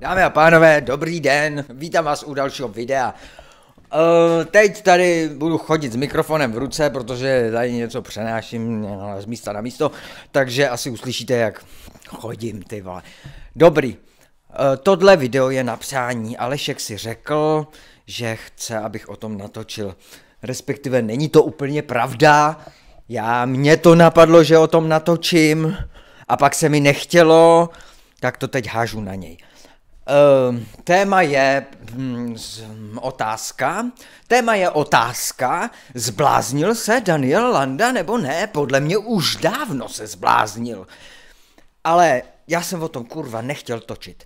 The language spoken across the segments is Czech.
Dámy a pánové, dobrý den, vítám vás u dalšího videa. Uh, teď tady budu chodit s mikrofonem v ruce, protože tady něco přenáším no, z místa na místo, takže asi uslyšíte, jak chodím, ty vole. Dobrý, uh, tohle video je na přání, Alešek si řekl, že chce, abych o tom natočil. Respektive není to úplně pravda, já, mě to napadlo, že o tom natočím a pak se mi nechtělo, tak to teď hážu na něj. Ehm, téma je hm, hm, otázka. Téma je otázka, zbláznil se Daniel Landa nebo ne? Podle mě už dávno se zbláznil. Ale já jsem o tom kurva nechtěl točit.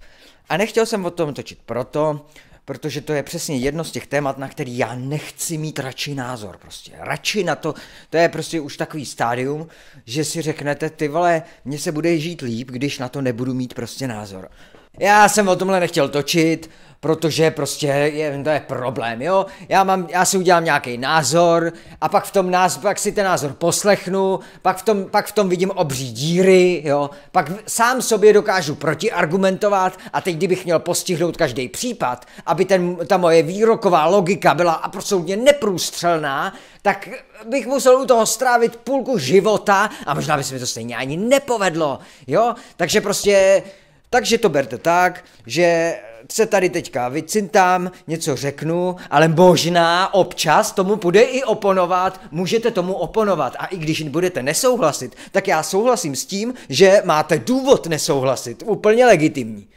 A nechtěl jsem o tom točit proto, protože to je přesně jedno z těch témat, na který já nechci mít radši názor. Prostě radši na to, to je prostě už takový stádium, že si řeknete, ty vole, mně se bude žít líp, když na to nebudu mít prostě názor. Já jsem o tomhle nechtěl točit, protože prostě je, to je problém, jo. Já, mám, já si udělám nějaký názor a pak v tom názor, pak si ten názor poslechnu, pak v, tom, pak v tom vidím obří díry, jo. Pak sám sobě dokážu protiargumentovat a teď, kdybych měl postihnout každý případ, aby ten, ta moje výroková logika byla absolutně neprůstřelná, tak bych musel u toho strávit půlku života a možná by se mi to stejně ani nepovedlo, jo. Takže prostě takže to berte tak, že se tady teďka vycintám, něco řeknu, ale možná občas tomu bude i oponovat, můžete tomu oponovat. A i když budete nesouhlasit, tak já souhlasím s tím, že máte důvod nesouhlasit. Úplně legitimní.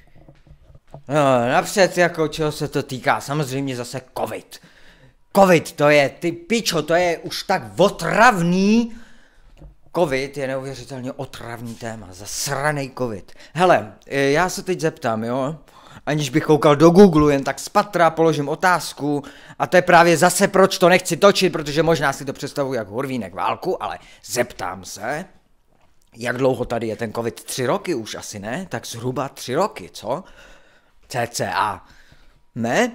No, napřed jako čeho se to týká, samozřejmě zase covid. Covid, to je, ty pičo, to je už tak otravný, COVID je neuvěřitelně otravný téma, zasranej COVID. Hele, e, já se teď zeptám, jo? Aniž bych koukal do Google, jen tak spatra položím otázku a to je právě zase proč to nechci točit, protože možná si to představuji jak horvínek válku, ale zeptám se, jak dlouho tady je ten COVID? Tři roky už asi, ne? Tak zhruba tři roky, co? CCA. Ne?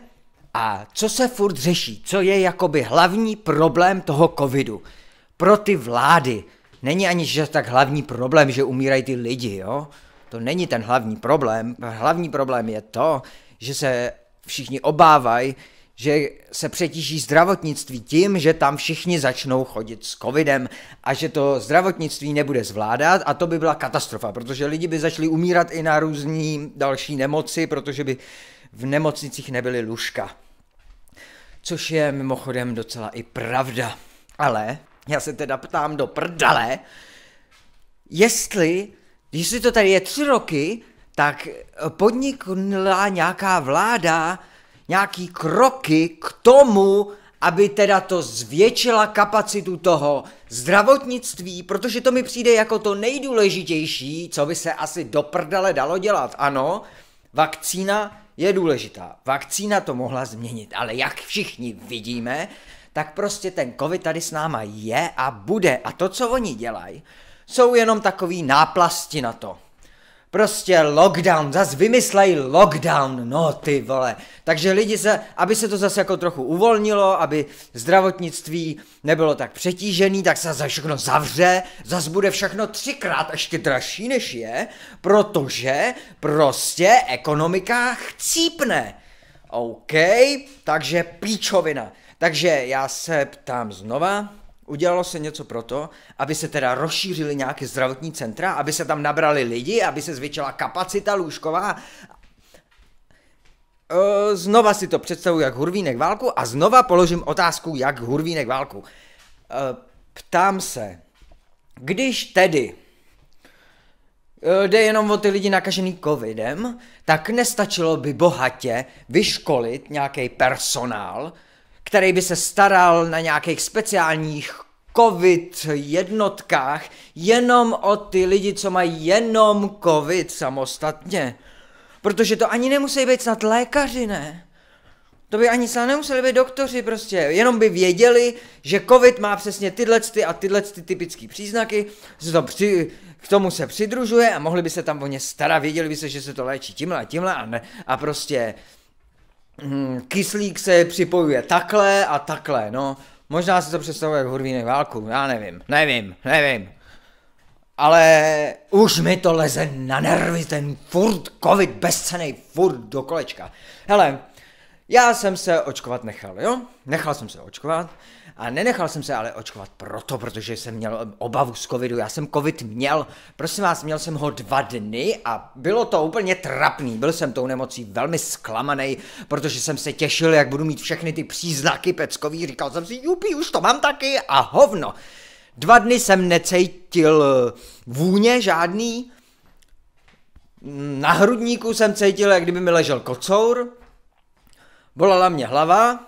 A co se furt řeší? Co je jakoby hlavní problém toho covidu? Pro ty vlády, Není ani že tak hlavní problém, že umírají ty lidi, jo? To není ten hlavní problém. Hlavní problém je to, že se všichni obávají, že se přetíží zdravotnictví tím, že tam všichni začnou chodit s covidem a že to zdravotnictví nebude zvládat a to by byla katastrofa, protože lidi by začali umírat i na různý další nemoci, protože by v nemocnicích nebyly lůžka. Což je mimochodem docela i pravda. Ale já se teda ptám do prdele, jestli, když si to tady je tři roky, tak podnikla nějaká vláda nějaký kroky k tomu, aby teda to zvětšila kapacitu toho zdravotnictví, protože to mi přijde jako to nejdůležitější, co by se asi do prdele dalo dělat. Ano, vakcína je důležitá. Vakcína to mohla změnit, ale jak všichni vidíme, tak prostě ten covid tady s náma je a bude. A to, co oni dělají, jsou jenom takový náplasti na to. Prostě lockdown, zas vymyslej lockdown, no ty vole. Takže lidi se, aby se to zase jako trochu uvolnilo, aby zdravotnictví nebylo tak přetížený, tak se zase všechno zavře, zas bude všechno třikrát ještě dražší než je, protože prostě ekonomika chcípne. OK, takže píčovina. Takže já se ptám znova, udělalo se něco pro to, aby se teda rozšířili nějaké zdravotní centra, aby se tam nabrali lidi, aby se zvětšila kapacita lůžková. znova si to představuji jak hurvínek válku a znova položím otázku jak hurvínek válku. ptám se, když tedy jde jenom o ty lidi nakažený covidem, tak nestačilo by bohatě vyškolit nějaký personál, který by se staral na nějakých speciálních covid jednotkách jenom o ty lidi, co mají jenom covid samostatně. Protože to ani nemusí být snad lékaři, ne? To by ani snad nemuseli být doktoři prostě, jenom by věděli, že covid má přesně tyhle ty a tyhle ty typické příznaky, to při, k tomu se přidružuje a mohli by se tam o ně starat, věděli by se, že se to léčí tímhle a tímhle a, ne, a prostě Hmm, kyslík se připojuje takhle a takhle, no. Možná si to představuje jak hurvínek válku, já nevím, nevím, nevím. Ale už mi to leze na nervy, ten furt covid, bezcenej furt do kolečka. Hele, já jsem se očkovat nechal, jo? Nechal jsem se očkovat. A nenechal jsem se ale očkovat proto, protože jsem měl obavu z covidu. Já jsem covid měl, prosím vás, měl jsem ho dva dny a bylo to úplně trapný. Byl jsem tou nemocí velmi zklamaný, protože jsem se těšil, jak budu mít všechny ty příznaky peckový. Říkal jsem si, jupi, už to mám taky a hovno. Dva dny jsem necítil eh, vůně žádný, na hrudníku jsem cítil, jak kdyby mi ležel kocour, Bolala mě hlava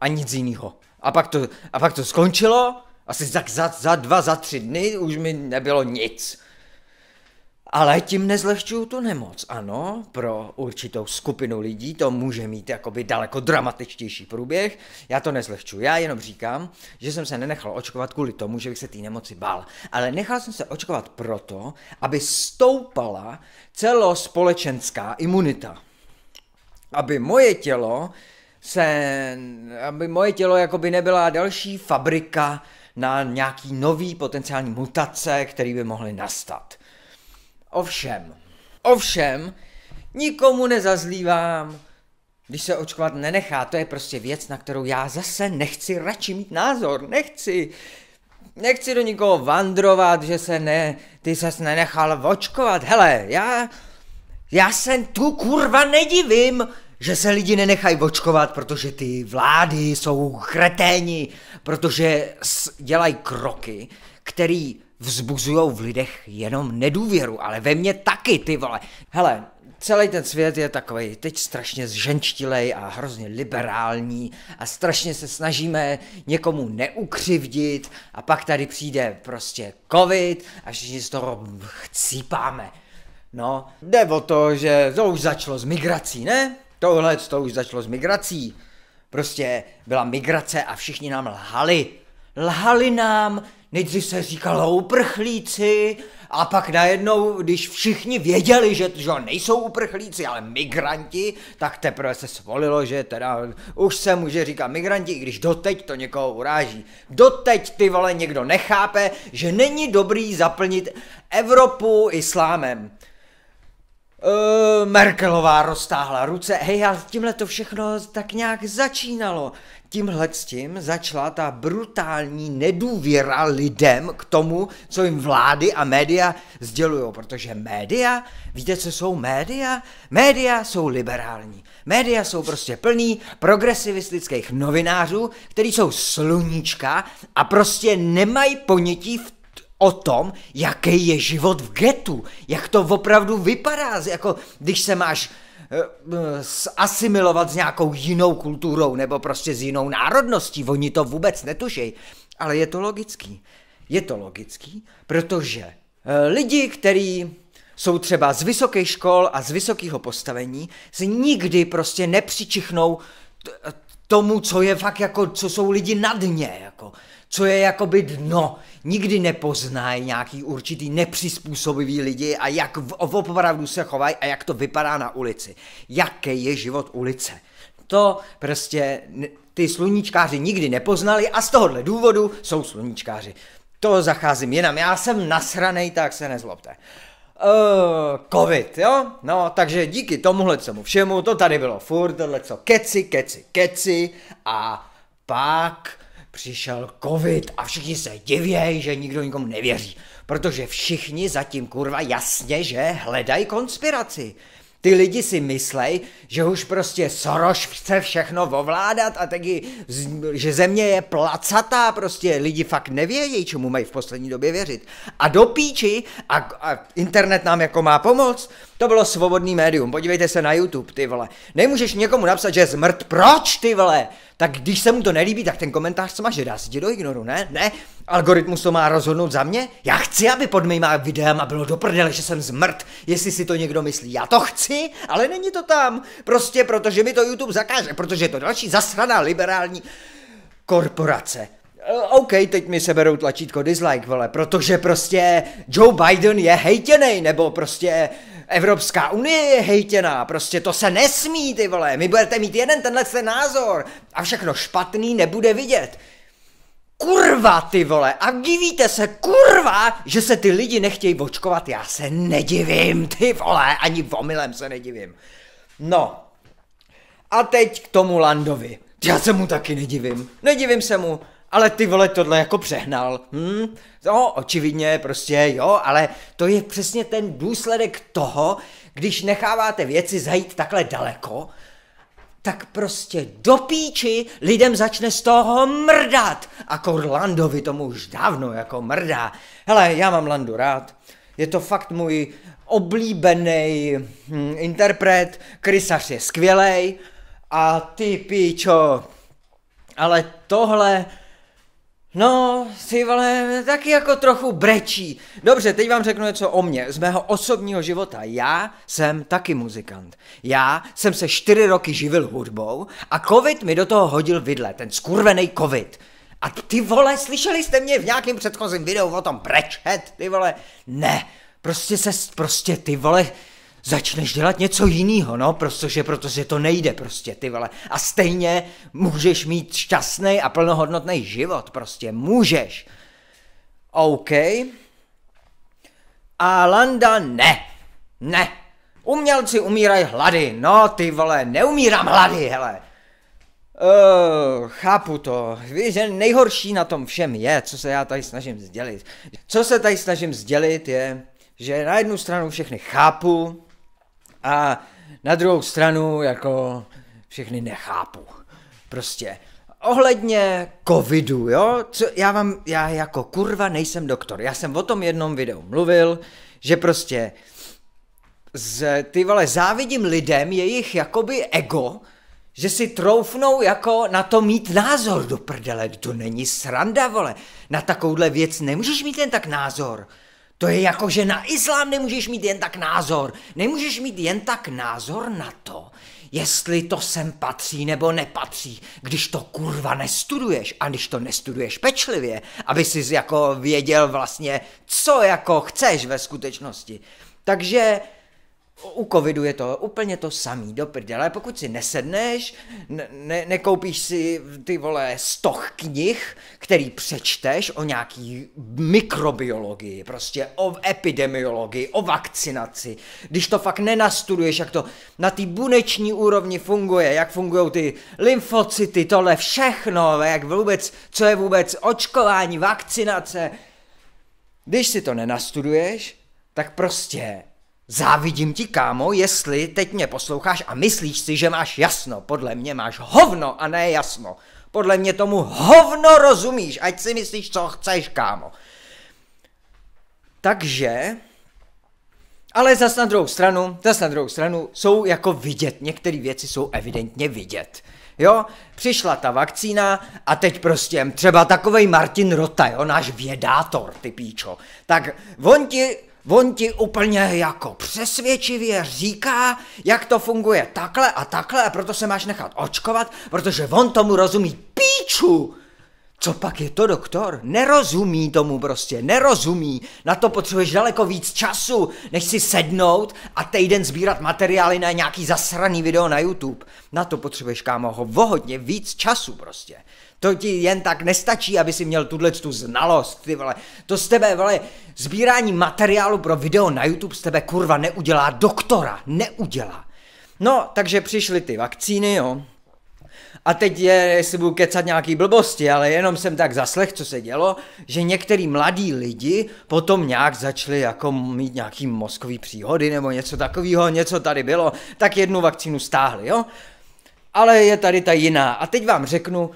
a nic jiného. A pak to, a pak to skončilo, asi za, za, za dva, za tři dny už mi nebylo nic. Ale tím nezlehčuju tu nemoc, ano, pro určitou skupinu lidí to může mít jakoby daleko dramatičtější průběh, já to nezlehčuju, já jenom říkám, že jsem se nenechal očkovat kvůli tomu, že bych se té nemoci bál, ale nechal jsem se očkovat proto, aby stoupala celospolečenská imunita. Aby moje tělo se, aby moje tělo jako by nebyla další fabrika na nějaký nový potenciální mutace, který by mohly nastat. Ovšem, ovšem, nikomu nezazlívám, když se očkovat nenechá, to je prostě věc, na kterou já zase nechci radši mít názor, nechci. Nechci do nikoho vandrovat, že se ne, ty se nenechal očkovat. Hele, já, já se tu kurva nedivím, že se lidi nenechají očkovat, protože ty vlády jsou kreténi, protože dělají kroky, který vzbuzují v lidech jenom nedůvěru, ale ve mně taky, ty vole. Hele, celý ten svět je takový teď strašně zženčtilej a hrozně liberální a strašně se snažíme někomu neukřivdit a pak tady přijde prostě covid a všichni z toho chcípáme. No, jde o to, že to už začalo s migrací, ne? Tohle to už začalo s migrací. Prostě byla migrace a všichni nám lhali. Lhali nám, nejdřív se říkalo uprchlíci a pak najednou, když všichni věděli, že, že nejsou uprchlíci, ale migranti, tak teprve se svolilo, že teda už se může říkat migranti, i když doteď to někoho uráží. Doteď ty vole někdo nechápe, že není dobrý zaplnit Evropu islámem. Uh, Merkelová roztáhla ruce, hej, a tímhle to všechno tak nějak začínalo. Tímhle s tím začala ta brutální nedůvěra lidem k tomu, co jim vlády a média sdělují, protože média, víte, co jsou média? Média jsou liberální. Média jsou prostě plný progresivistických novinářů, kteří jsou sluníčka a prostě nemají ponětí v o tom, jaký je život v getu, jak to opravdu vypadá, jako když se máš eh, eh, asimilovat s nějakou jinou kulturou nebo prostě s jinou národností. Oni to vůbec netušejí. Ale je to logický. Je to logický, protože eh, lidi, kteří jsou třeba z vysokých škol a z vysokého postavení, se nikdy prostě nepřičichnou tomu, co je fakt jako, co jsou lidi na dně, jako co je jakoby dno. Nikdy nepoznají nějaký určitý nepřizpůsobivý lidi a jak v, opravdu se chovají a jak to vypadá na ulici. Jaký je život ulice. To prostě ty sluníčkáři nikdy nepoznali a z tohohle důvodu jsou sluníčkáři. To zacházím jenom. Já jsem nasraný, tak se nezlobte. Uh, covid, jo? No, takže díky tomuhle tomu všemu, to tady bylo furt, tohle co, keci, keci, keci a pak přišel covid a všichni se divějí, že nikdo nikomu nevěří. Protože všichni zatím kurva jasně, že hledají konspiraci. Ty lidi si myslej, že už prostě Soros chce všechno ovládat a taky, že země je placatá, prostě lidi fakt nevědějí, čemu mají v poslední době věřit. A do píči, a, a internet nám jako má pomoc, to bylo svobodný médium, podívejte se na YouTube, ty vole. Nemůžeš někomu napsat, že je zmrt, proč, ty vole? Tak když se mu to nelíbí, tak ten komentář se máš, že dá do ignoru, ne? Ne? Algoritmus to má rozhodnout za mě? Já chci, aby pod mýma videama bylo do prdele, že jsem zmrt, jestli si to někdo myslí. Já to chci, ale není to tam. Prostě protože mi to YouTube zakáže, protože je to další zasraná liberální korporace. Eh, OK, teď mi seberou tlačítko dislike, vole, protože prostě Joe Biden je hejtěnej, nebo prostě uh, Evropská unie je hejtěná, prostě to se nesmí, ty vole, my budete mít jeden tenhle ten názor a všechno špatný nebude vidět. Kurva, ty vole, a divíte se, kurva, že se ty lidi nechtějí očkovat, já se nedivím, ty vole, ani vomilem se nedivím. No, a teď k tomu Landovi. Já se mu taky nedivím. Nedivím se mu ale ty vole, tohle jako přehnal. Hm? No, očividně, prostě jo, ale to je přesně ten důsledek toho, když necháváte věci zajít takhle daleko, tak prostě do píči lidem začne z toho mrdat. A Landovi tomu už dávno jako mrdá. Hele, já mám Landu rád. Je to fakt můj oblíbený hm, interpret, krysař je skvělej a ty píčo, ale tohle No, si vole, taky jako trochu brečí. Dobře, teď vám řeknu něco o mně, z mého osobního života. Já jsem taky muzikant. Já jsem se čtyři roky živil hudbou a covid mi do toho hodil vidle, ten skurvený covid. A ty vole, slyšeli jste mě v nějakým předchozím videu o tom brečet, ty vole? Ne, prostě se, prostě ty vole, začneš dělat něco jiného, no, protože, protože to nejde prostě, ty vole. A stejně můžeš mít šťastný a plnohodnotný život, prostě, můžeš. OK. A Landa ne. Ne. Umělci umírají hlady. No, ty vole, neumírám hlady, hele. Uh, chápu to. Víš, že nejhorší na tom všem je, co se já tady snažím sdělit. Co se tady snažím sdělit je, že na jednu stranu všechny chápu, a na druhou stranu, jako všechny nechápu. Prostě ohledně covidu, jo, co já vám, já jako kurva nejsem doktor, já jsem o tom jednom videu mluvil, že prostě z, ty vole, závidím lidem jejich jakoby ego, že si troufnou jako na to mít názor do prdele, to není sranda, vole, na takovouhle věc nemůžeš mít jen tak názor, to je jako, že na islám nemůžeš mít jen tak názor. Nemůžeš mít jen tak názor na to, jestli to sem patří nebo nepatří, když to kurva nestuduješ a když to nestuduješ pečlivě, aby jsi jako věděl vlastně, co jako chceš ve skutečnosti. Takže u covidu je to úplně to samý, do prděle. Pokud si nesedneš, ne, nekoupíš si ty vole stoch knih, který přečteš o nějaký mikrobiologii, prostě o epidemiologii, o vakcinaci. Když to fakt nenastuduješ, jak to na té buneční úrovni funguje, jak fungují ty lymfocyty, tohle všechno, jak vůbec, co je vůbec očkování, vakcinace. Když si to nenastuduješ, tak prostě Závidím ti, kámo, jestli teď mě posloucháš a myslíš si, že máš jasno. Podle mě máš hovno a ne jasno. Podle mě tomu hovno rozumíš, ať si myslíš, co chceš, kámo. Takže... Ale zas na druhou stranu, zas na druhou stranu jsou jako vidět, některé věci jsou evidentně vidět. Jo, přišla ta vakcína a teď prostě třeba takovej Martin Rota, jo, náš vědátor, ty píčo. Tak on ti On ti úplně jako přesvědčivě říká, jak to funguje takhle a takhle a proto se máš nechat očkovat, protože on tomu rozumí píču. Co pak je to doktor? Nerozumí tomu prostě, nerozumí. Na to potřebuješ daleko víc času, než si sednout a týden sbírat materiály na nějaký zasraný video na YouTube. Na to potřebuješ, kámo, ho vohodně víc času prostě. To ti jen tak nestačí, aby si měl tuhle tu znalost, ty vole. To z tebe, vole, sbírání materiálu pro video na YouTube z tebe kurva neudělá doktora, neudělá. No, takže přišly ty vakcíny, jo. A teď je, jestli budu kecat nějaký blbosti, ale jenom jsem tak zaslech, co se dělo, že některý mladí lidi potom nějak začali jako mít nějaký mozkový příhody nebo něco takového, něco tady bylo, tak jednu vakcínu stáhli, jo. Ale je tady ta jiná. A teď vám řeknu,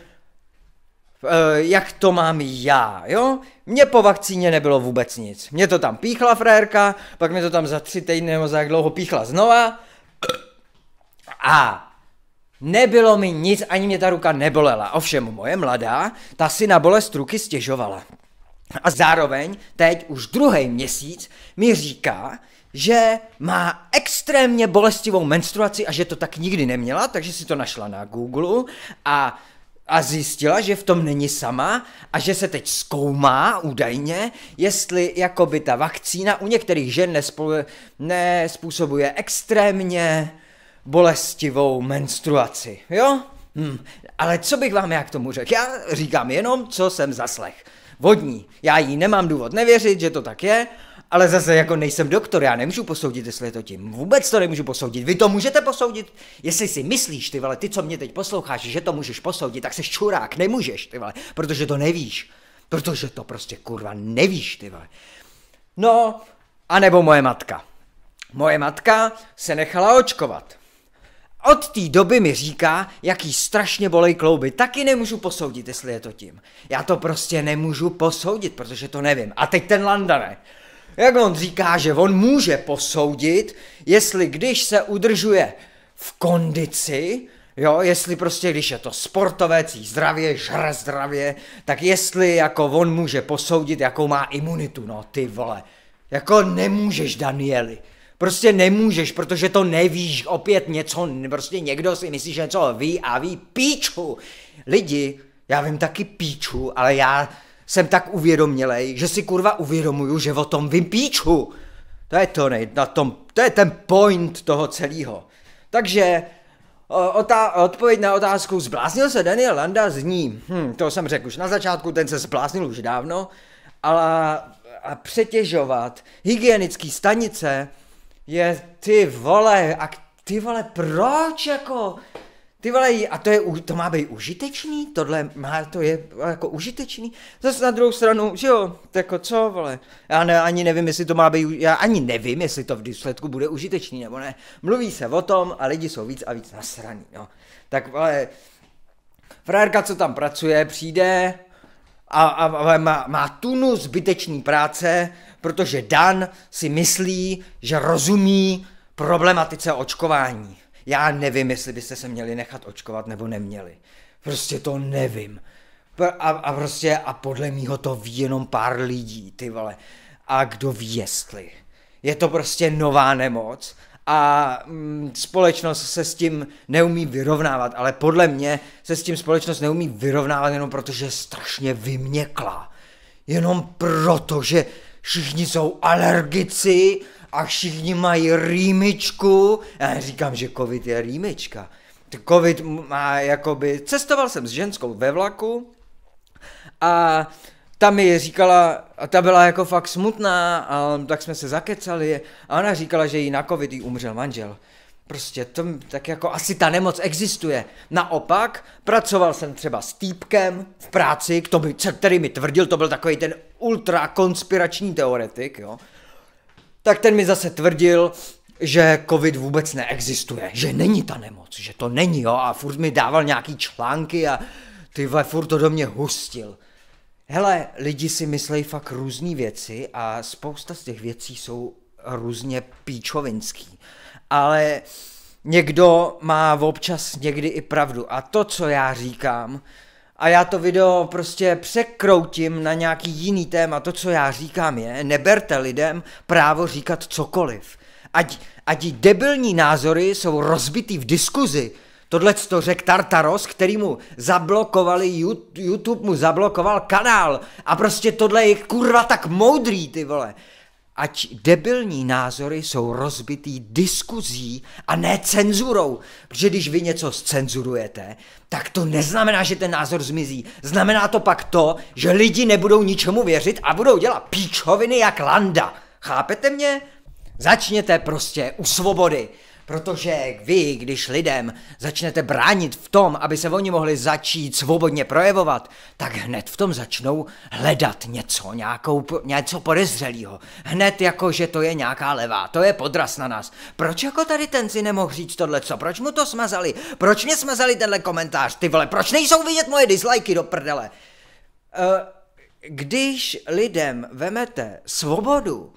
Eh, jak to mám já, jo? Mně po vakcíně nebylo vůbec nic. Mě to tam píchla frérka, pak mě to tam za tři týdny nebo za jak dlouho píchla znova. A nebylo mi nic, ani mě ta ruka nebolela. Ovšem moje mladá, ta si na bolest ruky stěžovala. A zároveň teď už druhý měsíc mi říká, že má extrémně bolestivou menstruaci a že to tak nikdy neměla, takže si to našla na Google a a zjistila, že v tom není sama a že se teď zkoumá údajně, jestli jakoby ta vakcína u některých žen nespo- nespůsobuje extrémně bolestivou menstruaci, jo? Hm. Ale co bych vám já k tomu řekl? Já říkám jenom, co jsem zaslech. Vodní. Já jí nemám důvod nevěřit, že to tak je, ale zase jako nejsem doktor, já nemůžu posoudit, jestli je to tím. Vůbec to nemůžu posoudit. Vy to můžete posoudit? Jestli si myslíš, ty vole, ty, co mě teď posloucháš, že to můžeš posoudit, tak se čurák, nemůžeš, ty vole, protože to nevíš. Protože to prostě kurva nevíš, ty vole. No, nebo moje matka. Moje matka se nechala očkovat. Od té doby mi říká, jaký strašně bolej klouby. Taky nemůžu posoudit, jestli je to tím. Já to prostě nemůžu posoudit, protože to nevím. A teď ten Landane. Jak on říká, že on může posoudit, jestli když se udržuje v kondici, jo, jestli prostě, když je to sportovec, jí zdravě, žre zdravě, tak jestli jako on může posoudit, jakou má imunitu, no ty vole. Jako nemůžeš, Danieli. Prostě nemůžeš, protože to nevíš. Opět něco, prostě někdo si myslí, že něco ví a ví píču. Lidi, já vím taky píču, ale já jsem tak uvědomělej, že si kurva uvědomuju, že o tom vím píču. To je to nej, na tom, to je ten point toho celého. Takže Otá- odpověď na otázku, zbláznil se Daniel Landa ní, hm, to jsem řekl už na začátku, ten se zbláznil už dávno, ale a přetěžovat hygienické stanice je ty vole, a ty vole, proč jako, ty vole, a to, je, to má být užitečný? Tohle má, to je jako užitečný? Zase na druhou stranu, že jo, jako co, vole. Já ne, ani nevím, jestli to má být, já ani nevím, jestli to v důsledku bude užitečný nebo ne. Mluví se o tom a lidi jsou víc a víc nasraný, no. Tak, ale frajerka, co tam pracuje, přijde, a, a, a má, má tunu zbytečný práce, protože Dan si myslí, že rozumí problematice očkování. Já nevím, jestli byste se měli nechat očkovat nebo neměli. Prostě to nevím. A, a prostě, a podle mýho to ví jenom pár lidí, ty vole. A kdo ví jestli. Je to prostě nová nemoc a mm, společnost se s tím neumí vyrovnávat, ale podle mě se s tím společnost neumí vyrovnávat jenom proto, že je strašně vyměkla. Jenom proto, že všichni jsou alergici a všichni mají rýmičku. Já říkám, že covid je rýmička. Covid má jakoby... Cestoval jsem s ženskou ve vlaku a ta mi říkala, a ta byla jako fakt smutná, a tak jsme se zakecali a ona říkala, že jí na covid jí umřel manžel. Prostě to, tak jako asi ta nemoc existuje. Naopak, pracoval jsem třeba s týpkem v práci, který mi tvrdil, to byl takový ten ultra konspirační teoretik, jo tak ten mi zase tvrdil, že covid vůbec neexistuje, že není ta nemoc, že to není, jo, a furt mi dával nějaký články a ty ve furt to do mě hustil. Hele, lidi si myslejí fakt různé věci a spousta z těch věcí jsou různě píčovinský. Ale někdo má občas někdy i pravdu. A to, co já říkám, a já to video prostě překroutím na nějaký jiný téma. To, co já říkám, je, neberte lidem právo říkat cokoliv. Ať, ať debilní názory jsou rozbitý v diskuzi, Tohle to řekl Tartaros, který mu zablokovali, YouTube mu zablokoval kanál. A prostě tohle je kurva tak moudrý, ty vole ať debilní názory jsou rozbitý diskuzí a ne cenzurou. Protože když vy něco cenzurujete, tak to neznamená, že ten názor zmizí. Znamená to pak to, že lidi nebudou ničemu věřit a budou dělat píčoviny jak landa. Chápete mě? Začněte prostě u svobody. Protože vy, když lidem začnete bránit v tom, aby se oni mohli začít svobodně projevovat, tak hned v tom začnou hledat něco, nějakou, něco podezřelého. Hned jako, že to je nějaká levá, to je podraz na nás. Proč jako tady ten si nemohl říct tohle, co? Proč mu to smazali? Proč mě smazali tenhle komentář, ty vole? Proč nejsou vidět moje dislajky do prdele? Uh, když lidem vemete svobodu,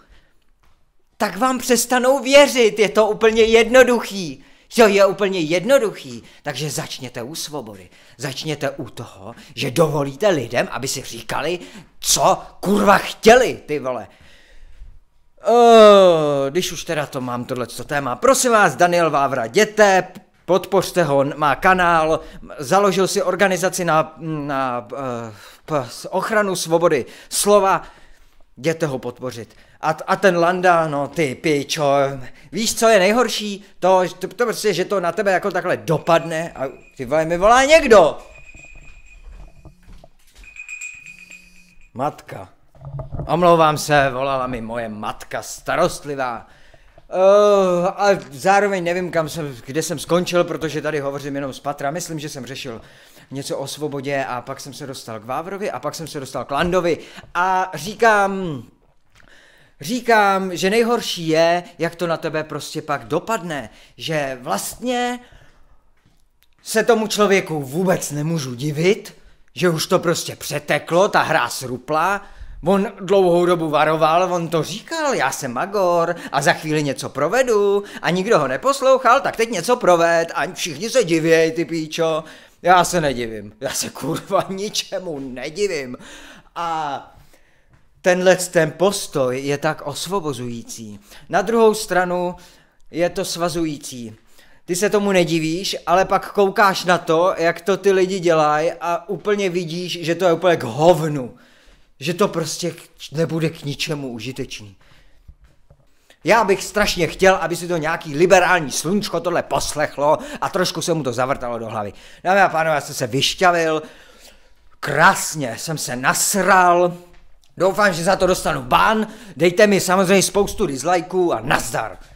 tak vám přestanou věřit. Je to úplně jednoduchý. Jo, je úplně jednoduchý. Takže začněte u svobody. Začněte u toho, že dovolíte lidem, aby si říkali, co kurva chtěli, ty vole. Oh, když už teda to mám tohleto téma. Prosím vás, Daniel Vávra, jděte, podpořte ho, má kanál, založil si organizaci na, na, uh, ochranu svobody slova, jděte ho podpořit. A, a ten Landa, no ty pičo, víš, co je nejhorší? To, to, to prostě, že to na tebe jako takhle dopadne a ty vole, mi volá někdo! Matka. Omlouvám se, volala mi moje matka starostlivá. Uh, a zároveň nevím, kam jsem, kde jsem skončil, protože tady hovořím jenom z patra. Myslím, že jsem řešil něco o svobodě a pak jsem se dostal k Vávrovi a pak jsem se dostal k Landovi a říkám, Říkám, že nejhorší je, jak to na tebe prostě pak dopadne, že vlastně se tomu člověku vůbec nemůžu divit, že už to prostě přeteklo, ta hra srupla, On dlouhou dobu varoval, on to říkal, já jsem Magor a za chvíli něco provedu a nikdo ho neposlouchal, tak teď něco proved a všichni se divějí, ty píčo. Já se nedivím, já se kurva ničemu nedivím. A tenhle ten postoj je tak osvobozující. Na druhou stranu je to svazující. Ty se tomu nedivíš, ale pak koukáš na to, jak to ty lidi dělají a úplně vidíš, že to je úplně k hovnu. Že to prostě nebude k ničemu užitečný. Já bych strašně chtěl, aby si to nějaký liberální slunčko tohle poslechlo a trošku se mu to zavrtalo do hlavy. Dámy a pánové, já jsem se vyšťavil, krásně jsem se nasral, Doufám, že za to dostanu ban, dejte mi samozřejmě spoustu dislikeů a nazdar.